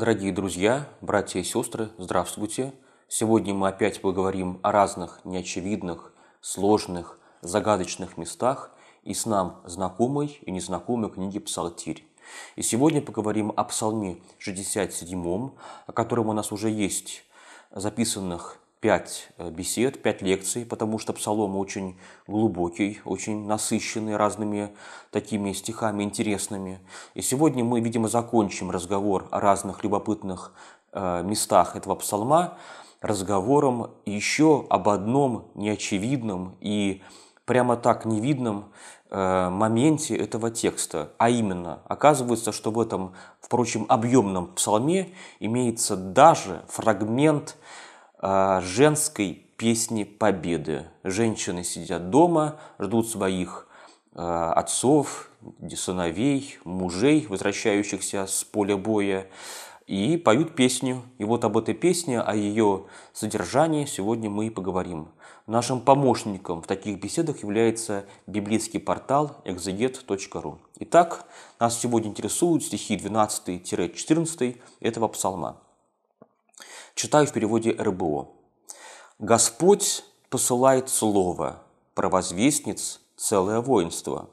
Дорогие друзья, братья и сестры, здравствуйте! Сегодня мы опять поговорим о разных неочевидных, сложных, загадочных местах и с нам знакомой и незнакомой книги «Псалтирь». И сегодня поговорим о псалме 67, о котором у нас уже есть записанных пять э, бесед, пять лекций, потому что псалом очень глубокий, очень насыщенный разными такими стихами интересными. И сегодня мы, видимо, закончим разговор о разных любопытных э, местах этого псалма разговором еще об одном неочевидном и прямо так невидном э, моменте этого текста. А именно, оказывается, что в этом, впрочем, объемном псалме имеется даже фрагмент – а, женской песни победы. Женщины сидят дома, ждут своих а, отцов, сыновей, мужей, возвращающихся с поля боя, и поют песню. И вот об этой песне, о ее содержании сегодня мы и поговорим. Нашим помощником в таких беседах является библейский портал exeget.ru. Итак, нас сегодня интересуют стихи 12-14 этого псалма. Читаю в переводе РБО. «Господь посылает слово, провозвестниц целое воинство.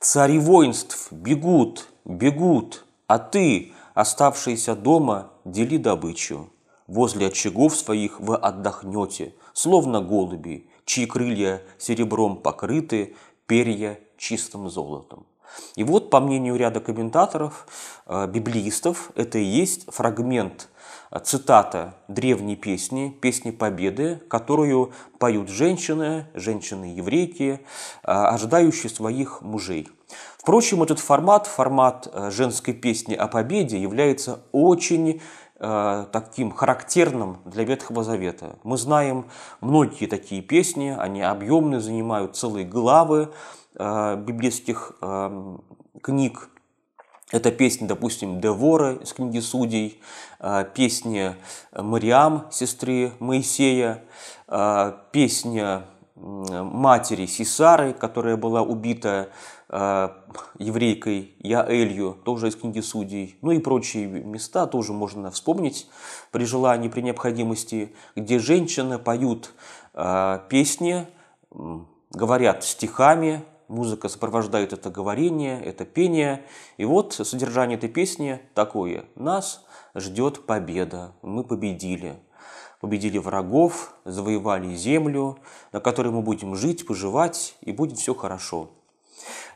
Цари воинств бегут, бегут, а ты, оставшийся дома, дели добычу. Возле очагов своих вы отдохнете, словно голуби, чьи крылья серебром покрыты, перья чистым золотом. И вот, по мнению ряда комментаторов, э, библеистов, это и есть фрагмент э, цитата древней песни, песни Победы, которую поют женщины, женщины-еврейки, э, ожидающие своих мужей. Впрочем, этот формат, формат женской песни о победе является очень Э, таким характерным для Ветхого Завета. Мы знаем многие такие песни, они объемные, занимают целые главы э, библейских э, книг. Это песни, допустим, Деворы из книги Судей, песни Мариам, сестры Моисея, песня матери Сисары, которая была убита э, еврейкой Яэлью, тоже из книги Судей, ну и прочие места тоже можно вспомнить при желании, при необходимости, где женщины поют э, песни, говорят стихами, музыка сопровождает это говорение, это пение. И вот содержание этой песни такое. Нас ждет победа, мы победили, победили врагов, завоевали землю, на которой мы будем жить, поживать, и будет все хорошо.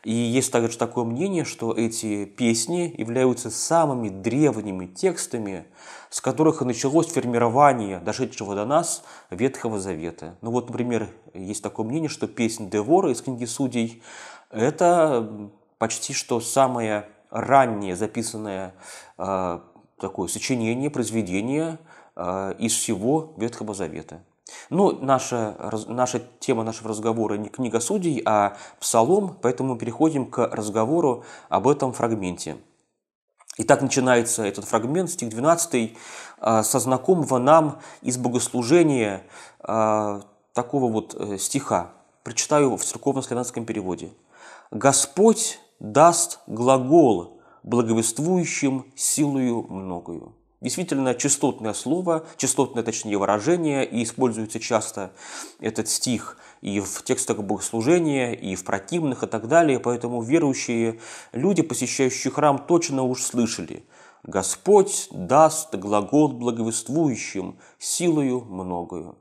И есть также такое мнение, что эти песни являются самыми древними текстами, с которых и началось формирование дошедшего до нас Ветхого Завета. Ну вот, например, есть такое мнение, что песня Девора из книги Судей – это почти что самое раннее записанное э, такое сочинение, произведение, Э, из всего Ветхого Завета. Ну, наша, наша тема нашего разговора не книга судей, а псалом, поэтому мы переходим к разговору об этом фрагменте. Итак, начинается этот фрагмент, стих 12, э, со знакомого нам из богослужения э, такого вот стиха. Прочитаю в церковно-славянском переводе. «Господь даст глагол благовествующим силою многою». Действительно, частотное слово, частотное, точнее, выражение, и используется часто этот стих и в текстах богослужения, и в противных, и так далее. Поэтому верующие люди, посещающие храм, точно уж слышали «Господь даст глагол благовествующим силою многою».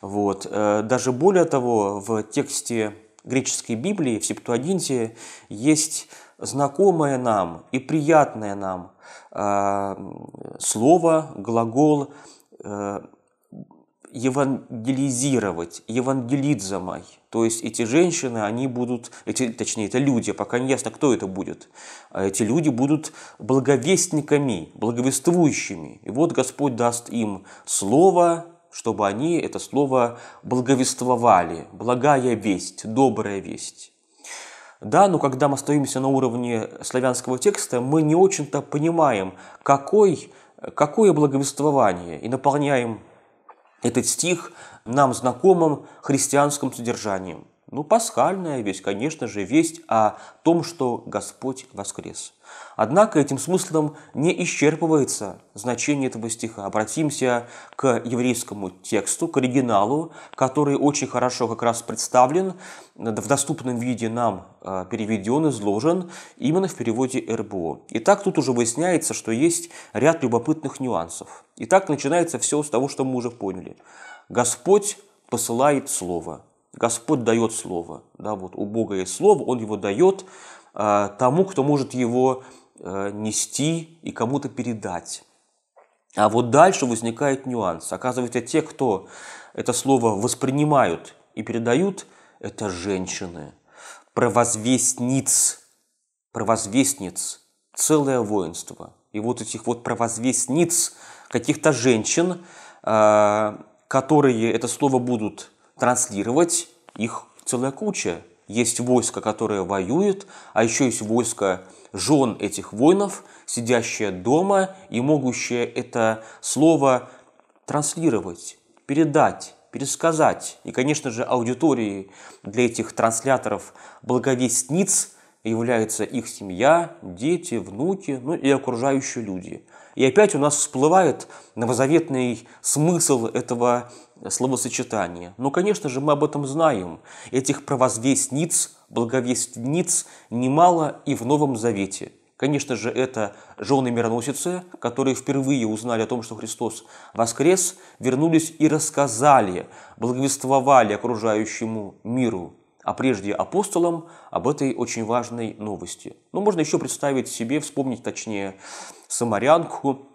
Вот. Э, даже более того, в тексте греческой Библии, в Септуагинте, есть знакомое нам и приятное нам э, слово, глагол э, евангелизировать, евангелидзамой. То есть эти женщины, они будут, эти, точнее, это люди, пока не ясно, кто это будет. А эти люди будут благовестниками, благовествующими. И вот Господь даст им слово, чтобы они это слово благовествовали, благая весть, добрая весть. Да, но когда мы остаемся на уровне славянского текста, мы не очень-то понимаем, какой, какое благовествование, и наполняем этот стих нам знакомым христианским содержанием. Ну, пасхальная весть, конечно же, весть о том, что Господь воскрес. Однако этим смыслом не исчерпывается значение этого стиха. Обратимся к еврейскому тексту, к оригиналу, который очень хорошо как раз представлен, в доступном виде нам э, переведен, изложен, именно в переводе РБО. Итак, тут уже выясняется, что есть ряд любопытных нюансов. Итак, начинается все с того, что мы уже поняли. Господь посылает Слово – Господь дает слово. Да, вот у Бога есть слово, Он его дает э, тому, кто может его э, нести и кому-то передать. А вот дальше возникает нюанс. Оказывается, те, кто это слово воспринимают и передают, это женщины, провозвестниц, провозвестниц, целое воинство. И вот этих вот провозвестниц, каких-то женщин, а, которые это слово будут транслировать их целая куча. Есть войско, которое воюет, а еще есть войско жен этих воинов, сидящие дома и могущие это слово транслировать, передать, пересказать. И, конечно же, аудитории для этих трансляторов благовестниц – является их семья, дети, внуки, ну и окружающие люди. И опять у нас всплывает новозаветный смысл этого словосочетания. Но, ну, конечно же, мы об этом знаем. Этих провозвестниц, благовестниц немало и в Новом Завете. Конечно же, это жены-мироносицы, которые впервые узнали о том, что Христос воскрес, вернулись и рассказали, благовествовали окружающему миру а прежде апостолам об этой очень важной новости. Но ну, можно еще представить себе, вспомнить точнее, самарянку,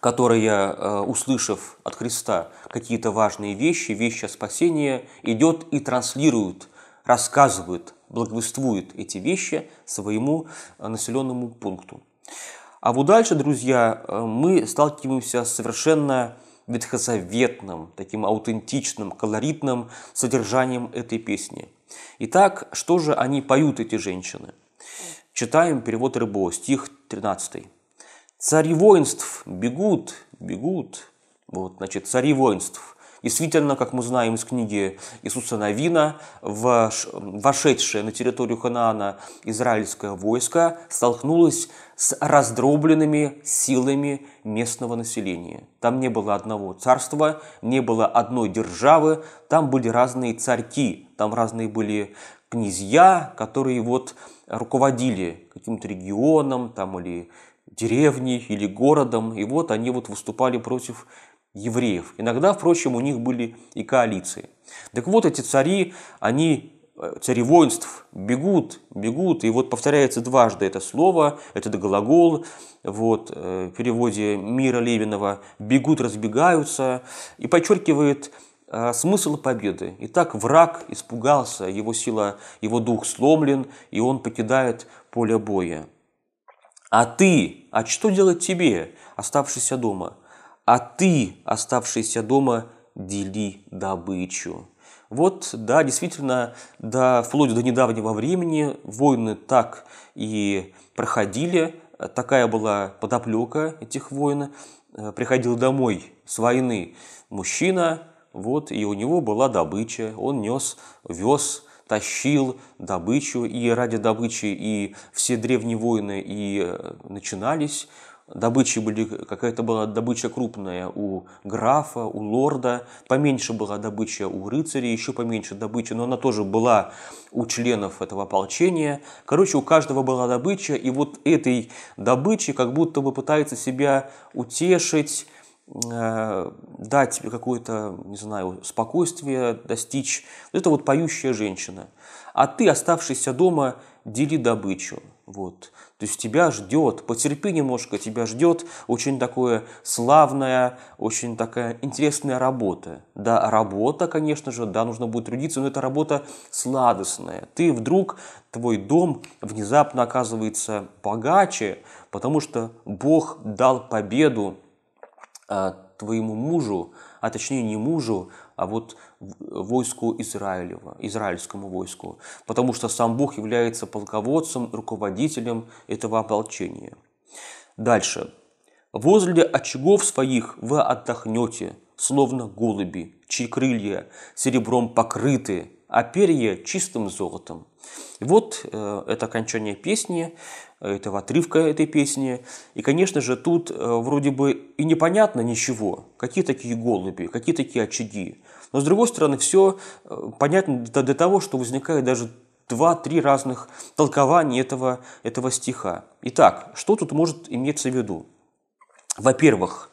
которая, э, услышав от Христа какие-то важные вещи, вещи о спасении, идет и транслирует, рассказывает, благовествует эти вещи своему э, населенному пункту. А вот дальше, друзья, э, мы сталкиваемся с совершенно ветхозаветным, таким аутентичным, колоритным содержанием этой песни. Итак, что же они поют, эти женщины? Читаем перевод Рыбо, стих 13. «Цари воинств бегут, бегут». Вот, значит, цари воинств. Действительно, как мы знаем из книги Иисуса Навина, вошедшее на территорию Ханаана израильское войско столкнулось с раздробленными силами местного населения. Там не было одного царства, не было одной державы, там были разные царьки, там разные были князья, которые вот руководили каким-то регионом там или деревней или городом, и вот они вот выступали против евреев. Иногда, впрочем, у них были и коалиции. Так вот, эти цари, они э, цари воинств бегут, бегут, и вот повторяется дважды это слово, этот глагол, вот, э, в переводе Мира Левинова «бегут, разбегаются», и подчеркивает э, смысл победы. Итак, враг испугался, его сила, его дух сломлен, и он покидает поле боя. А ты, а что делать тебе, оставшийся дома? а ты, оставшийся дома, дели добычу. Вот, да, действительно, да, вплоть до недавнего времени войны так и проходили, такая была подоплека этих войн. Приходил домой с войны мужчина, вот, и у него была добыча, он нес, вез, тащил добычу, и ради добычи и все древние войны и э, начинались, добычи были, какая-то была добыча крупная у графа, у лорда, поменьше была добыча у рыцарей, еще поменьше добыча, но она тоже была у членов этого ополчения. Короче, у каждого была добыча, и вот этой добычи как будто бы пытается себя утешить, э, дать какое-то, не знаю, спокойствие, достичь. Это вот поющая женщина. А ты, оставшийся дома, дели добычу. Вот. То есть тебя ждет, потерпи немножко, тебя ждет очень такое славная, очень такая интересная работа. Да, работа, конечно же, да, нужно будет трудиться, но это работа сладостная. Ты вдруг, твой дом внезапно оказывается богаче, потому что Бог дал победу а, твоему мужу, а точнее не мужу, а вот войску Израилева, израильскому войску, потому что сам Бог является полководцем, руководителем этого ополчения. Дальше. «Возле очагов своих вы отдохнете, словно голуби, чьи крылья серебром покрыты, а перья чистым золотом. И вот э, это окончание песни, э, этого отрывка этой песни. И, конечно же, тут э, вроде бы и непонятно ничего, какие такие голуби, какие такие очаги. Но, с другой стороны, все понятно до, того, что возникает даже два-три разных толкования этого, этого стиха. Итак, что тут может иметься в виду? Во-первых,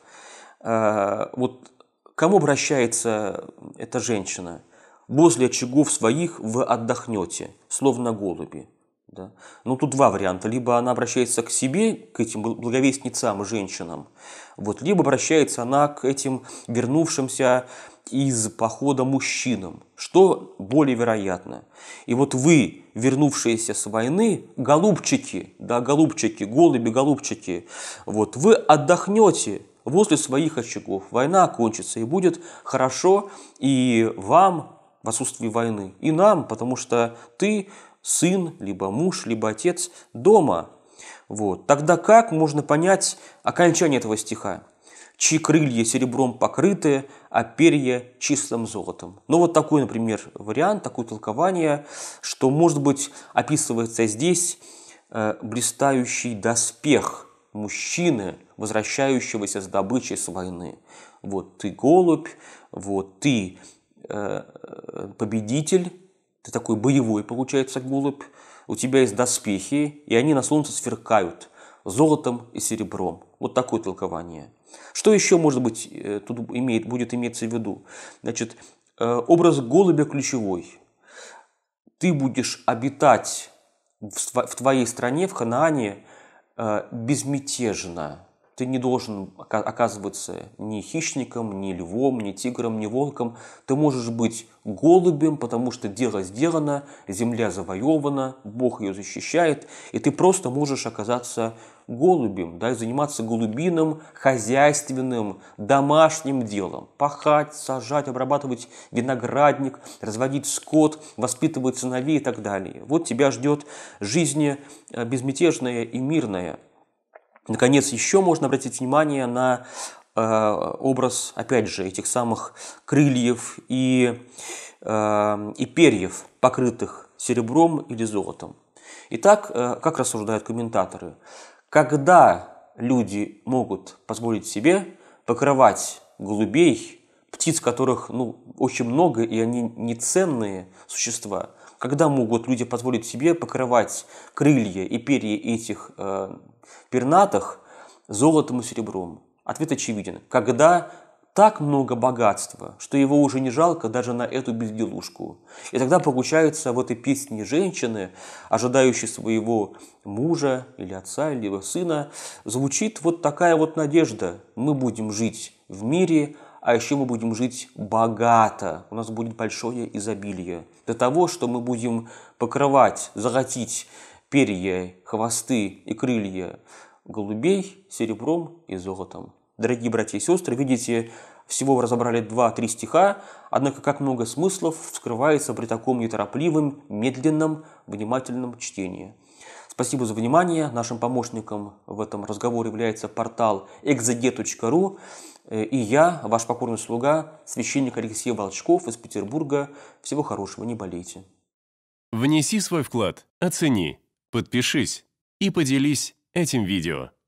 вот кому обращается эта женщина – возле очагов своих вы отдохнете, словно голуби. Да? но ну, тут два варианта. Либо она обращается к себе, к этим благовестницам, женщинам, вот, либо обращается она к этим вернувшимся из похода мужчинам, что более вероятно. И вот вы, вернувшиеся с войны, голубчики, да, голубчики, голуби, голубчики, вот, вы отдохнете возле своих очагов. Война кончится и будет хорошо и вам, в отсутствии войны, и нам, потому что ты сын, либо муж, либо отец дома. Вот. Тогда как можно понять окончание этого стиха? чьи крылья серебром покрыты, а перья чистым золотом. Ну вот такой, например, вариант, такое толкование, что, может быть, описывается здесь э, блистающий доспех мужчины, возвращающегося с добычей с войны. Вот ты голубь, вот ты Э, победитель, ты такой боевой, получается, голубь, у тебя есть доспехи, и они на солнце сверкают золотом и серебром. Вот такое толкование. Что еще, может быть, э, тут имеет, будет иметься в виду? Значит, э, образ голубя ключевой. Ты будешь обитать в твоей стране, в Ханаане, безмятежно, ты не должен оказываться ни хищником, ни львом, ни тигром, ни волком. Ты можешь быть голубем, потому что дело сделано, земля завоевана, Бог ее защищает, и ты просто можешь оказаться голубем, да, и заниматься голубиным, хозяйственным, домашним делом. Пахать, сажать, обрабатывать виноградник, разводить скот, воспитывать сыновей и так далее. Вот тебя ждет жизнь э, безмятежная и мирная – Наконец, еще можно обратить внимание на э, образ, опять же, этих самых крыльев и, э, и перьев, покрытых серебром или золотом. Итак, э, как рассуждают комментаторы? Когда люди могут позволить себе покрывать голубей, птиц которых ну, очень много, и они неценные существа, когда могут люди позволить себе покрывать крылья и перья этих э, пернатых золотом и серебром? Ответ очевиден. Когда так много богатства, что его уже не жалко даже на эту безделушку. И тогда получается в этой песне женщины, ожидающей своего мужа или отца или его сына, звучит вот такая вот надежда. Мы будем жить в мире, а еще мы будем жить богато, у нас будет большое изобилие. До того, что мы будем покрывать, заготить перья, хвосты и крылья голубей серебром и золотом. Дорогие братья и сестры, видите, всего разобрали 2-3 стиха, однако как много смыслов вскрывается при таком неторопливом, медленном, внимательном чтении. Спасибо за внимание. Нашим помощником в этом разговоре является портал exege.ru. И я, ваш покорный слуга, священник Алексей Волчков из Петербурга. Всего хорошего, не болейте. Внеси свой вклад, оцени, подпишись и поделись этим видео.